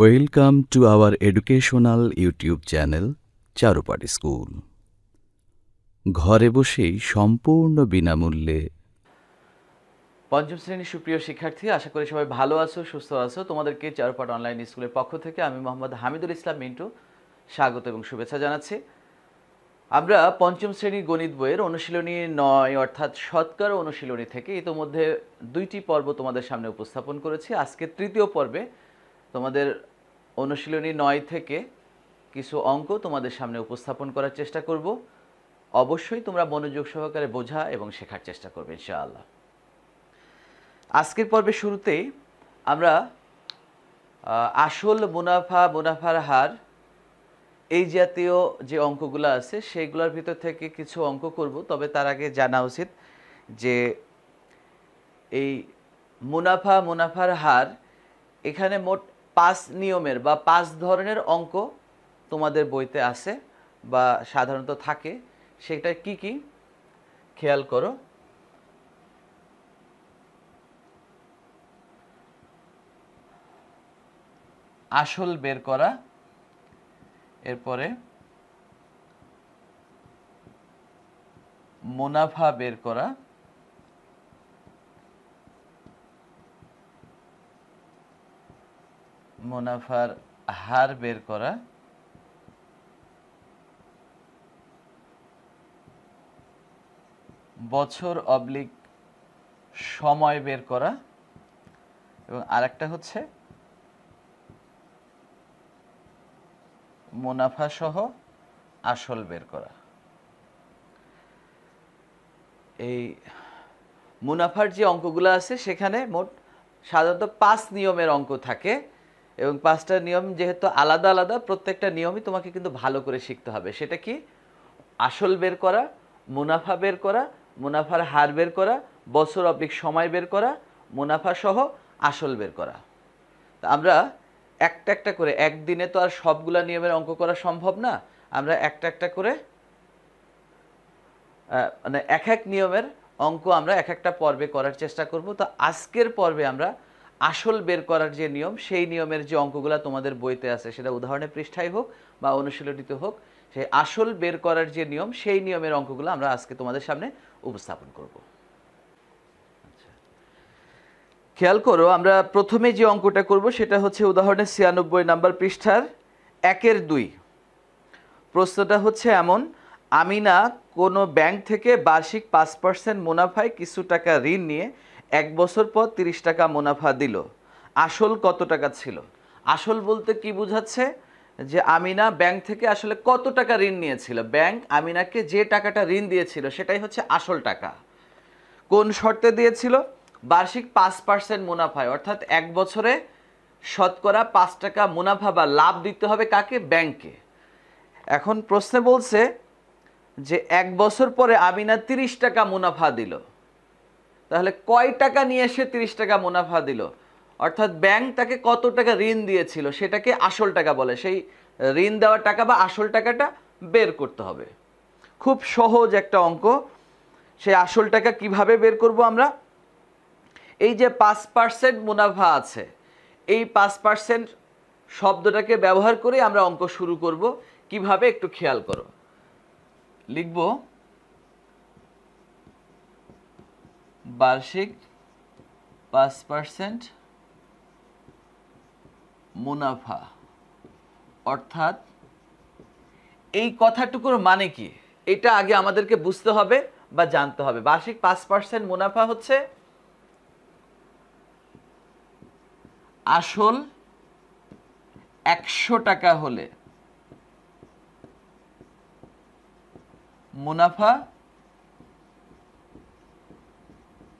Welcome to our educational YouTube channel Charupati school ঘরে বসেই সম্পূর্ণ বিনামূল্যে পঞ্চম শ্রেণীর সুপ্রিয় শিক্ষার্থী আশা করি সবাই ভালো আছো সুস্থ আছো তোমাদেরকে চারুপাট অনলাইন স্কুলের পক্ষ থেকে আমি মোহাম্মদ হামিদুল ইসলাম মিন্টু স্বাগত এবং শুভেচ্ছা জানাচ্ছি আমরা পঞ্চম শ্রেণীর গণিত বইয়ের অনুশীলনী নয় অর্থাৎ সৎকার অনুশীলনী থেকে ইতোমধ্যে দুইটি পর্ব তোমাদের সামনে উপস্থাপন করেছি আজকে তৃতীয় পর্বে তোমাদের অনুশীলনী নয় থেকে কিছু অঙ্ক তোমাদের সামনে উপস্থাপন করার চেষ্টা করব অবশ্যই তোমরা মনোযোগ সহকারে বোঝা এবং শেখার চেষ্টা করবে ইনশাআল্লাহ আজকের পর্বের শুরুতে আমরা আসল মুনাফা মুনাফার হার এই জাতীয় যে অঙ্কগুলো আছে সেগুলোর ভিতর থেকে কিছু অঙ্ক করব তবে তার আগে জানা উচিত যে এই মুনাফা মুনাফার হার এখানে মোট পাঁচ নিয়মের বা পাঁচ ধরনের অঙ্ক তোমাদের বইতে আছে বা সাধারণত থাকে সেটা কি কি খেয়াল করো আসল বের করা এরপরে মুনাফা বের করা মুনাফার হার বের করা বছর অবলিক সময় বের করা এবং আরেকটা হচ্ছে মুনাফা সহ আসল বের করা এই মুনাফার যে অঙ্কগুলো আছে সেখানে মোট সাধারণত পাঁচ নিয়মের অঙ্ক থাকে এবং পাঁচটা নিয়ম যেহেতু আলাদা আলাদা প্রত্যেকটা নিয়মই তোমাকে কিন্তু ভালো করে শিখতে হবে সেটা কি আসল বের করা মুনাফা বের করা মুনাফার হার বের করা বছর অব্দিক সময় বের করা মুনাফা সহ আসল বের করা তা আমরা একটা একটা করে একদিনে তো আর সবগুলা নিয়মের অঙ্ক করা সম্ভব না আমরা একটা একটা করে মানে এক এক নিয়মের অঙ্ক আমরা এক একটা পর্বে করার চেষ্টা করব তো আজকের পর্বে আমরা আসল বের করার যে নিয়ম সেই নিয়মের যে অঙ্কগুলো তোমাদের বইতে আছে সেটা উদাহরণের পৃষ্ঠায় হোক বা অনুশীলনীতে হোক সেই আসল বের করার যে নিয়ম সেই নিয়মের অঙ্কগুলো আমরা আজকে তোমাদের সামনে উপস্থাপন করব আচ্ছা। খেয়াল করো আমরা প্রথমে যে অঙ্কটা করব সেটা হচ্ছে উদাহরণের ছিয়ানব্বই নাম্বার পৃষ্ঠার একের দুই প্রশ্নটা হচ্ছে এমন আমিনা কোনো ব্যাংক থেকে বার্ষিক পাঁচ পার্সেন্ট মুনাফায় কিছু টাকা ঋণ নিয়ে এক বছর পর তিরিশ টাকা মুনাফা দিল আসল কত টাকা ছিল আসল বলতে কি বুঝাচ্ছে যে আমিনা ব্যাংক থেকে আসলে কত টাকা ঋণ নিয়েছিল ব্যাংক আমিনাকে যে টাকাটা ঋণ দিয়েছিল সেটাই হচ্ছে আসল টাকা কোন শর্তে দিয়েছিল বার্ষিক পাঁচ পার্সেন্ট মুনাফায় অর্থাৎ এক বছরে শতকরা পাঁচ টাকা মুনাফা বা লাভ দিতে হবে কাকে ব্যাংকে এখন প্রশ্নে বলছে যে এক বছর পরে আমিনা তিরিশ টাকা মুনাফা দিল তাহলে কয় টাকা নিয়ে সে তিরিশ টাকা মুনাফা দিল অর্থাৎ ব্যাংক তাকে কত টাকা ঋণ দিয়েছিল সেটাকে আসল টাকা বলে সেই ঋণ দেওয়ার টাকা বা আসল টাকাটা বের করতে হবে খুব সহজ একটা অঙ্ক সেই আসল টাকা কিভাবে বের করব আমরা এই যে পাঁচ পার্সেন্ট মুনাফা আছে এই পাঁচ পার্সেন্ট শব্দটাকে ব্যবহার করে আমরা অঙ্ক শুরু করব কিভাবে একটু খেয়াল করো লিখবো বার্ষিক পাঁচ পার্সেন্ট মুনাফা অর্থাৎ এই কথাটুকুর মানে কি এটা আগে আমাদেরকে বুঝতে হবে বা জানতে হবে বার্ষিক পাঁচ পার্সেন্ট মুনাফা হচ্ছে আসল একশো টাকা হলে মুনাফা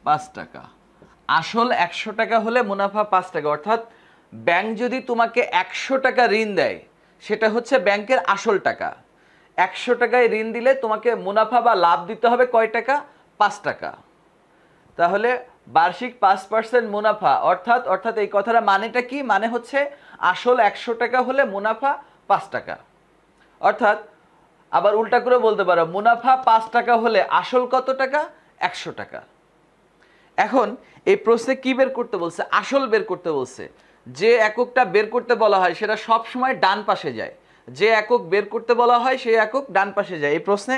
পাঁচ টাকা আসল একশো টাকা হলে মুনাফা পাঁচ টাকা অর্থাৎ ব্যাংক যদি তোমাকে একশো টাকা ঋণ দেয় সেটা হচ্ছে ব্যাংকের আসল টাকা একশো টাকায় ঋণ দিলে তোমাকে মুনাফা বা লাভ দিতে হবে কয় টাকা পাঁচ টাকা তাহলে বার্ষিক পাঁচ পার্সেন্ট মুনাফা অর্থাৎ অর্থাৎ এই কথাটা মানেটা কি মানে হচ্ছে আসল একশো টাকা হলে মুনাফা পাঁচ টাকা অর্থাৎ আবার উল্টা করে বলতে পারো মুনাফা পাঁচ টাকা হলে আসল কত টাকা একশো টাকা এখন এই প্রশ্নে কি বের করতে বলছে আসল বের করতে বলছে যে এককটা বের করতে বলা হয় সেটা সব সময় ডান পাশে যায় যে একক বের করতে বলা হয় সেই একক ডান পাশে যায় এই প্রশ্নে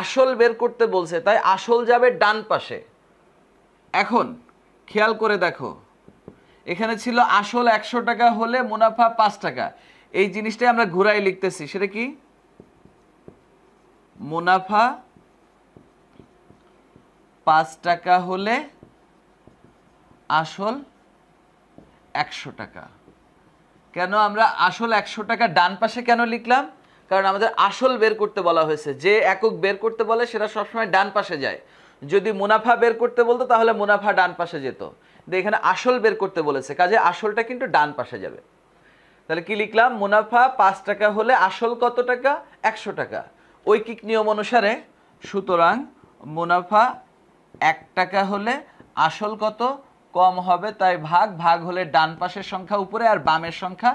আসল বের করতে বলছে তাই আসল যাবে ডান পাশে এখন খেয়াল করে দেখো এখানে ছিল আসল একশো টাকা হলে মুনাফা পাঁচ টাকা এই জিনিসটাই আমরা ঘুরাই লিখতেছি সেটা কি মুনাফা পাঁচ টাকা হলে আসল একশো টাকা কেন আমরা আসল একশো টাকা ডান পাশে কেন লিখলাম কারণ আমাদের আসল বের করতে বলা হয়েছে যে একক বের করতে বলে সেটা সবসময় ডান পাশে যায় যদি মুনাফা বের করতে বলতো তাহলে মুনাফা ডান পাশে যেত এখানে আসল বের করতে বলেছে কাজে আসলটা কিন্তু ডান পাশে যাবে তাহলে কি লিখলাম মুনাফা পাঁচ টাকা হলে আসল কত টাকা একশো টাকা ঐকিক নিয়ম অনুসারে সুতরাং মুনাফা এক টাকা হলে আসল কত কম হবে তাই ভাগ ভাগ হলে ডান পাশের সংখ্যা উপরে আর বামের সংখ্যা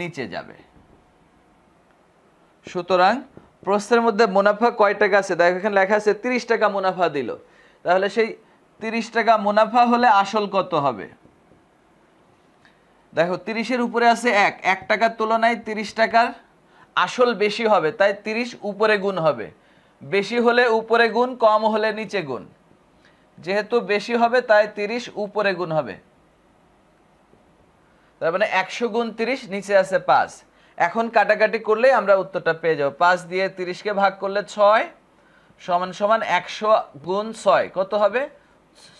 নিচে যাবে সুতরাং প্রশ্নের মধ্যে মুনাফা কয় টাকা আছে দেখো এখানে লেখা আছে তিরিশ টাকা মুনাফা দিল তাহলে সেই তিরিশ টাকা মুনাফা হলে আসল কত হবে দেখো তিরিশের উপরে আছে এক এক টাকার তুলনায় তিরিশ টাকার আসল বেশি হবে তাই তিরিশ উপরে গুণ হবে বেশি হলে উপরে গুণ কম হলে নিচে গুণ যেহেতু বেশি হবে তাই তিরিশ উপরে গুণ হবে তার মানে একশো গুণ তিরিশ নিচে আছে পাঁচ এখন কাটাকাটি করলে আমরা উত্তরটা পেয়ে যাবো পাঁচ দিয়ে তিরিশকে ভাগ করলে ছয় সমান সমান একশো গুণ ছয় কত হবে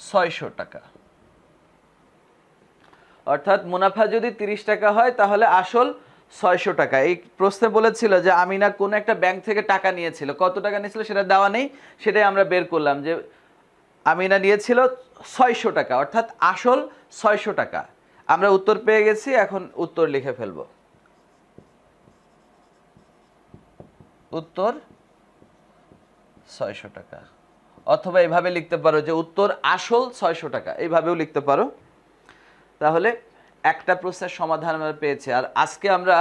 ছয়শো টাকা অর্থাৎ মুনাফা যদি তিরিশ টাকা হয় তাহলে আসল ছয়শো টাকা এই প্রশ্নে বলেছিল যে আমিনা কোন একটা ব্যাংক থেকে টাকা নিয়েছিল কত টাকা নিয়েছিল সেটা দেওয়া নেই সেটাই আমরা বের করলাম যে আমিনা নিয়েছিল ছয়শো টাকা অর্থাৎ আসল ছয়শো টাকা আমরা উত্তর পেয়ে গেছি এখন উত্তর লিখে ফেলব উত্তর ছয়শো টাকা অথবা এভাবে লিখতে পারো যে উত্তর আসল ছয়শো টাকা এইভাবেও লিখতে পারো তাহলে একটা প্রশ্নের সমাধান আমরা পেয়েছি আর আজকে আমরা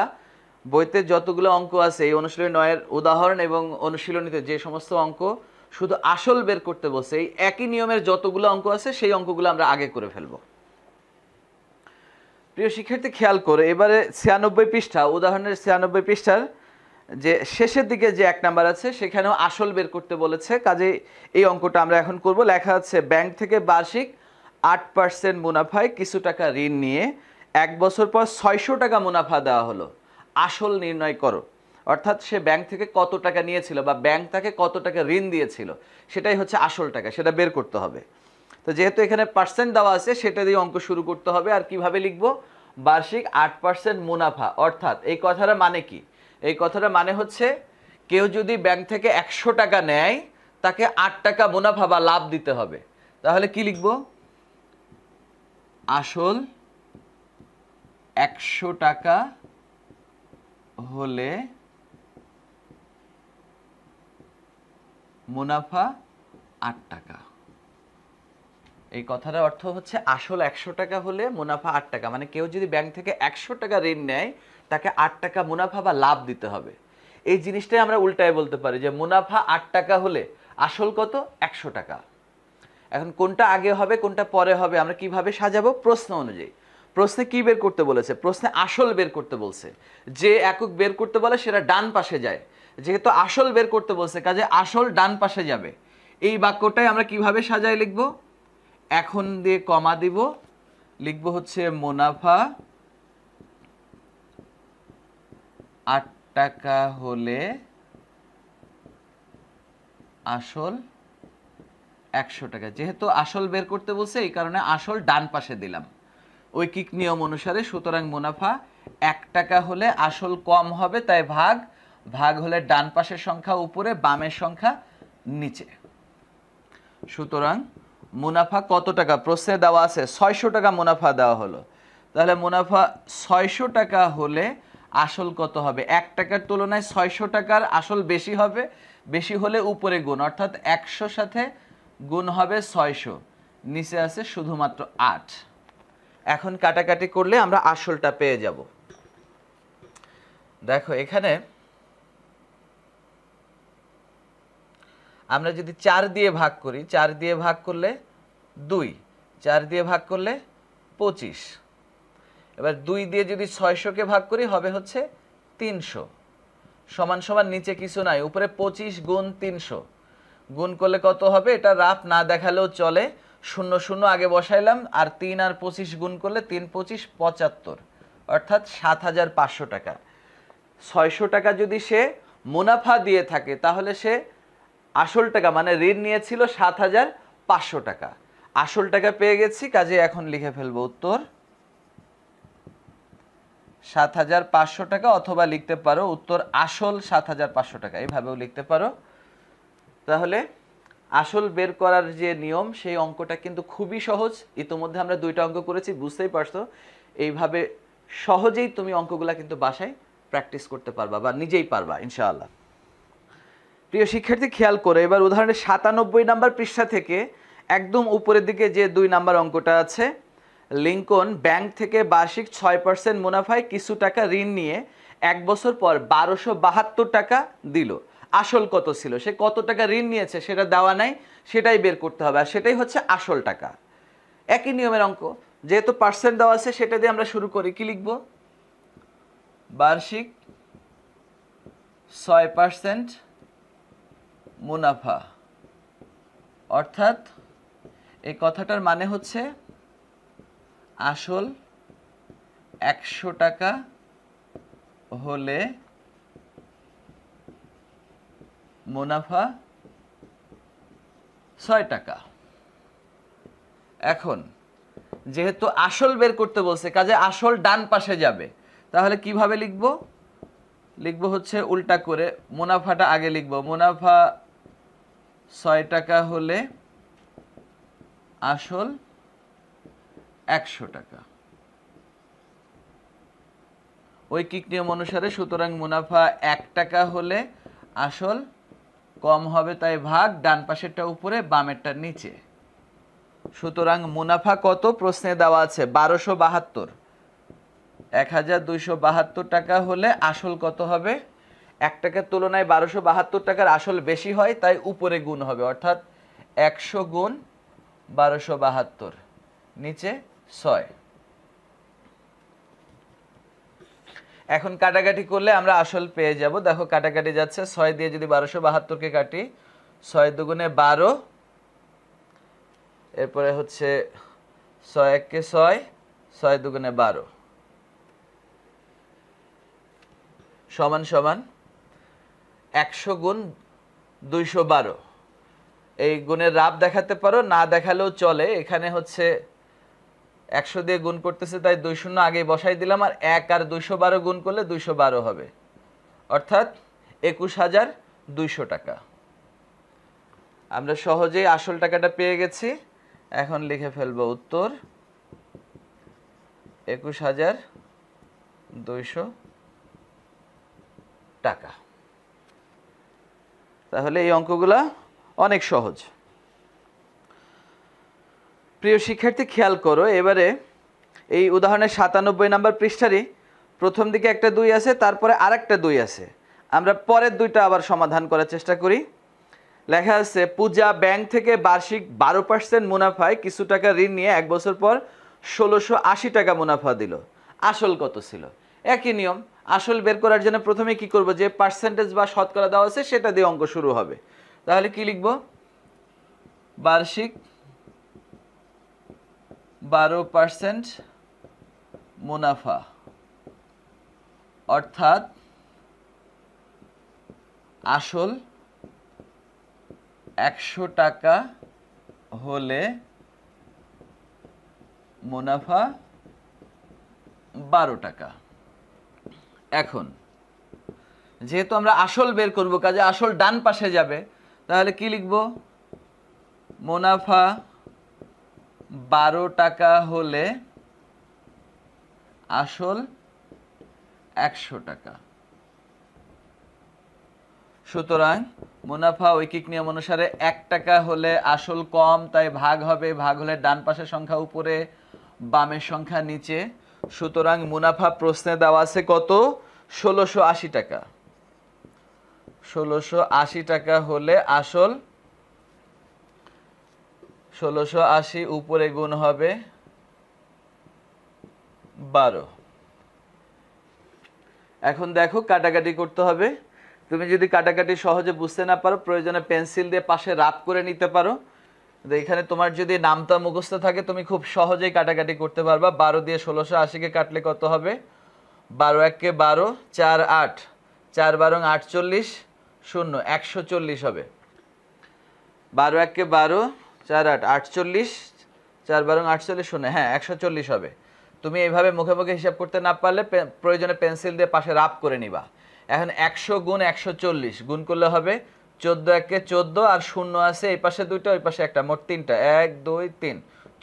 বইতে যতগুলো অঙ্ক আছে এই অনুশীলনী নয়ের উদাহরণ এবং অনুশীলনীতে যে সমস্ত অঙ্ক শুধু আসল বের করতে বসে এই একই নিয়মের যতগুলো অঙ্ক আছে সেই অঙ্কগুলো আমরা আগে করে ফেলব প্রিয় শিক্ষার্থী খেয়াল করে এবারে ছিয়ানব্বই পৃষ্ঠা উদাহরণের ছিয়ানব্বই পৃষ্ঠার যে শেষের দিকে যে এক নাম্বার আছে সেখানেও আসল বের করতে বলেছে কাজে এই অঙ্কটা আমরা এখন করব লেখা আছে ব্যাংক থেকে বার্ষিক আট পার্সেন্ট মুনাফায় কিছু টাকা ঋণ নিয়ে এক বছর পর ছয়শো টাকা মুনাফা দেওয়া হলো আসল নির্ণয় করো অর্থাৎ সে ব্যাংক থেকে কত টাকা নিয়েছিল বা ব্যাংক তাকে কত টাকা ঋণ দিয়েছিল সেটাই হচ্ছে আসল টাকা সেটা বের করতে হবে তো যেহেতু এখানে পার্সেন্ট দেওয়া আছে সেটা দিয়ে অঙ্ক শুরু করতে হবে আর কিভাবে লিখব বার্ষিক আট পার্সেন্ট মুনাফা অর্থাৎ এই কথাটা মানে কি এই কথাটা মানে হচ্ছে কেউ যদি ব্যাংক থেকে একশো টাকা নেয় তাকে আট টাকা মুনাফা বা লাভ দিতে হবে তাহলে কি লিখব আসল একশো টাকা হলে মুনাফা আট টাকা এই কথাটার অর্থ হচ্ছে আসল একশো টাকা হলে মুনাফা আট টাকা মানে কেউ যদি ব্যাংক থেকে একশো টাকা ঋণ নেয় তাকে আট টাকা মুনাফা বা লাভ দিতে হবে এই জিনিসটাই আমরা উল্টায় বলতে পারি যে মুনাফা আট টাকা হলে আসল কত একশো টাকা এখন কোনটা আগে হবে কোনটা পরে হবে আমরা কিভাবে সাজাবো প্রশ্ন অনুযায়ী প্রশ্নে কি বের করতে বলেছে প্রশ্নে আসল বের করতে বলছে যে একক বের করতে বলে সেটা ডান পাশে যায় যেহেতু আসল বের করতে বলছে কাজে আসল ডান পাশে যাবে এই বাক্যটাই আমরা কিভাবে সাজায় লিখব এখন দিয়ে কমা দিব লিখব হচ্ছে মুনাফা আট টাকা হলে আসল একশো টাকা যেহেতু আসল বের করতে বলছে এই কারণে আসল ডান পাশে দিলাম কিক নিয়ম অনুসারে সুতরাং মুনাফা এক টাকা হলে আসল কম হবে তাই ভাগ ভাগ হলে ডান পাশের সংখ্যা উপরে বামের সংখ্যা নিচে সুতরাং মুনাফা কত টাকা প্রশ্নে দেওয়া আছে ছয়শো টাকা মুনাফা দেওয়া হলো তাহলে মুনাফা ছয়শো টাকা হলে আসল কত হবে এক টাকার তুলনায় ছয়শো টাকার আসল বেশি হবে বেশি হলে উপরে গুণ অর্থাৎ একশো সাথে গুণ হবে ছয়শো নিচে আছে শুধুমাত্র আট এখন কাটাকাটি করলে আমরা আসলটা পেয়ে যাব দেখো এখানে আমরা যদি চার দিয়ে ভাগ করি চার দিয়ে ভাগ করলে দুই চার দিয়ে ভাগ করলে পঁচিশ এবার দুই দিয়ে যদি ছয়শোকে ভাগ করি হবে হচ্ছে তিনশো সমান সমান নিচে কিছু নাই উপরে পঁচিশ গুণ তিনশো গুণ করলে কত হবে এটা রাফ না দেখালেও চলে শূন্য শূন্য আগে বসাইলাম আর তিন আর পঁচিশ গুণ করলে তিন পঁচিশ পঁচাত্তর অর্থাৎ সাত হাজার পাঁচশো টাকা ছয়শো টাকা যদি সে মুনাফা দিয়ে থাকে তাহলে সে আসল টাকা মানে ঋণ নিয়েছিল সাত হাজার পাঁচশো টাকা আসল টাকা পেয়ে গেছি কাজে এখন লিখে ফেলবো উত্তর সাত হাজার পাঁচশো টাকা অথবা লিখতে পারো উত্তর আসল সাত হাজার পাঁচশো টাকা এইভাবেও লিখতে পারো তাহলে আসল বের করার যে নিয়ম সেই অঙ্কটা কিন্তু খুবই সহজ ইতোমধ্যে আমরা দুইটা অঙ্ক করেছি বুঝতেই পারছো এইভাবে সহজেই তুমি অঙ্কগুলা কিন্তু বাসায় প্র্যাকটিস করতে পারবা বা নিজেই পারবা ইনশাআল্লাহ প্রিয় শিক্ষার্থী খেয়াল করে এবার উদাহরণে সাতানব্বই নাম্বার পৃষ্ঠা থেকে একদম উপরের দিকে যে দুই নাম্বার অঙ্কটা আছে লিঙ্কন ব্যাংক থেকে বার্ষিক ছয় পার্সেন্ট মুনাফায় কিছু টাকা ঋণ নিয়ে এক বছর পর বারোশো বাহাত্তর টাকা দিল আসল কত ছিল সে কত টাকা ঋণ নিয়েছে সেটা দেওয়া নাই সেটাই বের করতে হবে আর সেটাই হচ্ছে আসল টাকা একই নিয়মের অঙ্ক যেহেতু পার্সেন্ট দেওয়া আছে সেটা দিয়ে আমরা শুরু করি কি লিখব বার্ষিক ছয় পার্সেন্ট মুনাফা অর্থাৎ এই কথাটার মানে হচ্ছে আসল একশো টাকা হলে মুনাফা ছয় টাকা এখন যেহেতু আসল বের করতে বলছে কাজে আসল ডান পাশে যাবে তাহলে কিভাবে লিখব লিখব হচ্ছে উল্টা করে মুনাফাটা আগে লিখব মুনাফা ছয় টাকা হলে আসল একশো টাকা ঐকিক নিয়ম অনুসারে সুতরাং মুনাফা এক টাকা হলে আসল কম হবে তাই ভাগ ডান পাশেরটা উপরে বামেরটার নিচে সুতরাং মুনাফা কত প্রশ্নে দেওয়া আছে বারোশো বাহাত্তর এক হাজার দুইশো বাহাত্তর টাকা হলে আসল কত হবে এক টাকার তুলনায় বারোশো বাহাত্তর টাকার আসল বেশি হয় তাই উপরে গুণ হবে অর্থাৎ একশো গুণ বারোশো বাহাত্তর নিচে ছয় এখন কাটাকাটি করলে আমরা আসল পেয়ে যাব দেখো কাটাকাটি যাচ্ছে ছয় দিয়ে যদি বারোশো বাহাত্তরকে কাটি ছয় দুগুণে বারো এরপরে হচ্ছে ছয় এককে ছয় ছয় দুগুণে বারো সমান সমান একশো গুণ দুইশো বারো এই গুণের রাব দেখাতে পারো না দেখালেও চলে এখানে হচ্ছে একশো দিয়ে গুণ করতেছে তাই দুই শূন্য আগে বসাই দিলাম আর এক আর দুইশো বারো গুণ করলে দুইশো বারো হবে অর্থাৎ একুশ হাজার দুইশো টাকা আমরা সহজেই আসল টাকাটা পেয়ে গেছি এখন লিখে ফেলবো উত্তর একুশ হাজার দুইশো টাকা তাহলে এই অঙ্কগুলা অনেক সহজ প্রিয় শিক্ষার্থী খেয়াল করো এবারে এই উদাহরণের সাতানব্বই নাম্বার পৃষ্ঠারই প্রথম দিকে একটা দুই আছে তারপরে আর একটা দুই আছে আমরা পরের দুইটা আবার সমাধান করার চেষ্টা করি লেখা আছে পূজা ব্যাংক থেকে বার্ষিক বারো পার্সেন্ট মুনাফায় কিছু টাকা ঋণ নিয়ে এক বছর পর ষোলোশো আশি টাকা মুনাফা দিল আসল কত ছিল একই নিয়ম আসল বের করার জন্য প্রথমে কি করব যে পার্সেন্টেজ বা শতকরা দেওয়া আছে সেটা দিয়ে অঙ্ক শুরু হবে তাহলে কি লিখব বার্ষিক বারো পার্সেন্ট মুনাফা অর্থাৎ আসল একশো টাকা হলে মুনাফা বারো টাকা এখন যেহেতু আমরা আসল বের করব কাজে আসল ডান পাশে যাবে তাহলে কি লিখব মুনাফা বারো টাকা হলে আসল একশো টাকা সুতরাং মুনাফা ঐকিক নিয়ম অনুসারে এক টাকা হলে আসল কম তাই ভাগ হবে ভাগ হলে ডান পাশের সংখ্যা উপরে বামের সংখ্যা নিচে সুতরাং মুনাফা প্রশ্নে দেওয়া আছে কত ষোলোশো আশি টাকা ষোলোশো আশি টাকা হলে আসল ষোলোশো আশি উপরে গুণ হবে বারো এখন দেখো কাটাকাটি করতে হবে তুমি যদি কাটাকাটি সহজে বুঝতে না পারো প্রয়োজনে পেন্সিল দিয়ে পাশে রাপ করে নিতে পারো এখানে তোমার যদি নামতা মুখস্থ থাকে তুমি খুব সহজেই কাটাকাটি করতে পারবা বারো দিয়ে ষোলোশো আশিকে কাটলে কত হবে বারো এককে বারো চার আট চার বারো আটচল্লিশ শূন্য একশো চল্লিশ হবে বারো এককে বারো চার আট আটচল্লিশ চার বারো আটচল্লিশ শূন্য হ্যাঁ একশো চল্লিশ হবে তুমি এইভাবে মুখে মুখে হিসাব করতে না পারলে প্রয়োজনে পেন্সিল দিয়ে পাশে রাপ করে নিবা এখন একশো গুণ একশো চল্লিশ গুণ করলে হবে চোদ্দ একে চোদ্দ আর শূন্য আছে এই পাশে দুইটা ওই পাশে একটা মোট তিনটা এক দুই তিন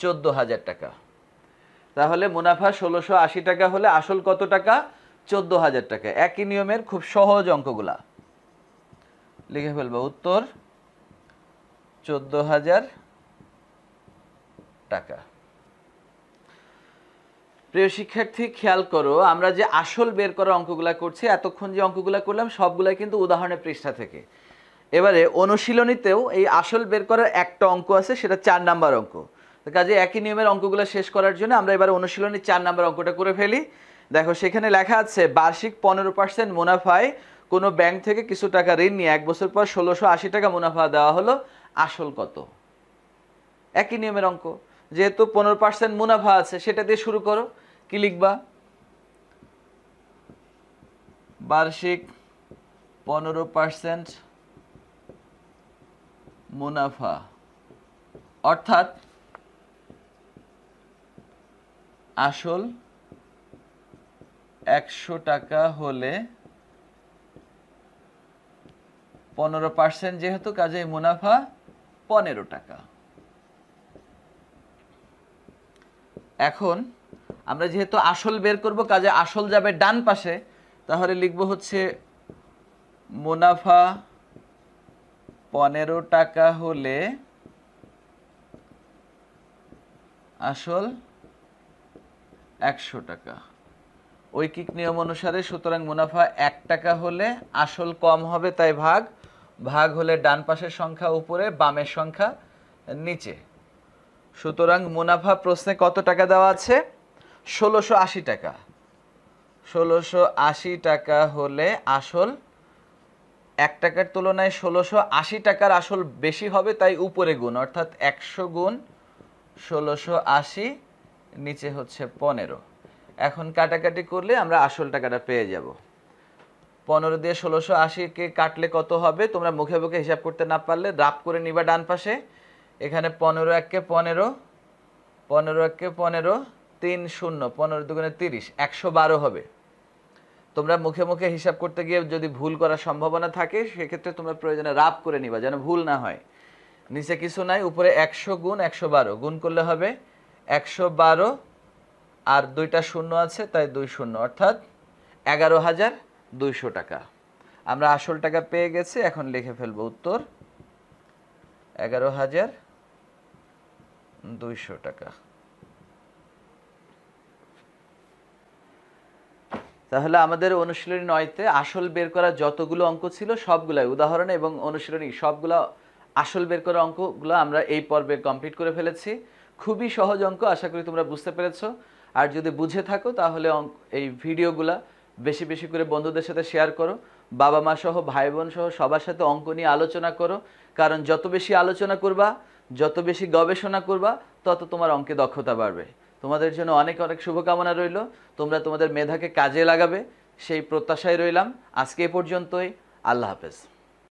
চোদ্দ হাজার টাকা তাহলে মুনাফা ষোলোশো আশি টাকা হলে আসল কত টাকা চোদ্দ হাজার টাকা একই নিয়মের খুব সহজ অঙ্কগুলা লিখে ফেলবো উত্তর চোদ্দ হাজার টাকা প্রিয় শিক্ষার্থী খেয়াল করো আমরা যে আসল বের করা অঙ্কগুলা করছি এতক্ষণ যে অঙ্কগুলা করলাম সবগুলাই কিন্তু উদাহরণের পৃষ্ঠা থেকে এবারে অনুশীলনীতেও এই আসল বের করার একটা অঙ্ক আছে সেটা চার নাম্বার অঙ্ক কাজে একই নিয়মের অঙ্কগুলো শেষ করার জন্য আমরা এবার অনুশীলনী চার নাম্বার অঙ্কটা করে ফেলি দেখো সেখানে লেখা আছে বার্ষিক পনেরো পার্সেন্ট মুনাফায় কোনো ব্যাংক থেকে কিছু টাকা ঋণ নিয়ে এক বছর পর ষোলোশো আশি টাকা মুনাফা দেওয়া হলো আসল কত একই নিয়মের অঙ্ক যেহেতু পনেরো পার্সেন্ট মুনাফা আছে সেটা দিয়ে শুরু করো কি লিখবা বার্ষিক পনেরো পার্সেন্ট মুনাফা অর্থাৎ আসল একশো টাকা হলে পনেরো পার্সেন্ট যেহেতু কাজে মুনাফা পনেরো টাকা এখন আমরা যেহেতু আসল বের করব কাজে আসল যাবে ডান পাশে তাহলে লিখব হচ্ছে মুনাফা পনেরো টাকা হলে আসল একশো টাকা ঐকিক নিয়ম অনুসারে সুতরাং মুনাফা এক টাকা হলে আসল কম হবে তাই ভাগ ভাগ হলে ডান পাশের সংখ্যা উপরে বামের সংখ্যা নিচে সুতরাং মুনাফা প্রশ্নে কত টাকা দেওয়া আছে ষোলোশো আশি টাকা ষোলোশো আশি টাকা হলে আসল এক টাকার তুলনায় ষোলোশো আশি টাকার আসল বেশি হবে তাই উপরে গুণ অর্থাৎ একশো গুণ ষোলোশো আশি নিচে হচ্ছে পনেরো এখন কাটাকাটি করলে আমরা আসল টাকাটা পেয়ে যাব পনেরো দিয়ে ষোলোশো আশিকে কাটলে কত হবে তোমরা মুখে মুখে হিসাব করতে না পারলে রাপ করে নিবা ডান পাশে এখানে পনেরো এককে পনেরো পনেরো এককে পনেরো তিন শূন্য পনেরো দুগুণে তিরিশ একশো বারো হবে তোমরা মুখে মুখে হিসাব করতে গিয়ে যদি ভুল করার সম্ভাবনা থাকে সেক্ষেত্রে তোমরা প্রয়োজনে রাপ করে নিবা যেন ভুল না হয় নিচে কিছু নাই উপরে একশো গুণ একশো বারো গুণ করলে হবে একশো বারো আর দুইটা শূন্য আছে তাই দুই শূন্য অর্থাৎ এগারো হাজার দুইশো টাকা আমরা আসল টাকা পেয়ে গেছি এখন লিখে ফেলবো উত্তর এগারো হাজার দুইশো টাকা তাহলে আমাদের অনুশীলনী নয়তে আসল বের করা যতগুলো অঙ্ক ছিল সবগুলাই উদাহরণ এবং অনুশীলনী সবগুলো আসল বের করা অঙ্কগুলো আমরা এই পর্বে কমপ্লিট করে ফেলেছি খুবই সহজ অঙ্ক আশা করি তোমরা বুঝতে পেরেছ আর যদি বুঝে থাকো তাহলে এই ভিডিওগুলা বেশি বেশি করে বন্ধুদের সাথে শেয়ার করো বাবা মা সহ ভাই বোন সহ সবার সাথে অঙ্ক নিয়ে আলোচনা করো কারণ যত বেশি আলোচনা করবা যত বেশি গবেষণা করবা তত তোমার অঙ্কে দক্ষতা বাড়বে তোমাদের জন্য অনেক অনেক শুভকামনা রইল তোমরা তোমাদের মেধাকে কাজে লাগাবে সেই প্রত্যাশায় রইলাম আজকে এ পর্যন্তই আল্লাহ হাফেজ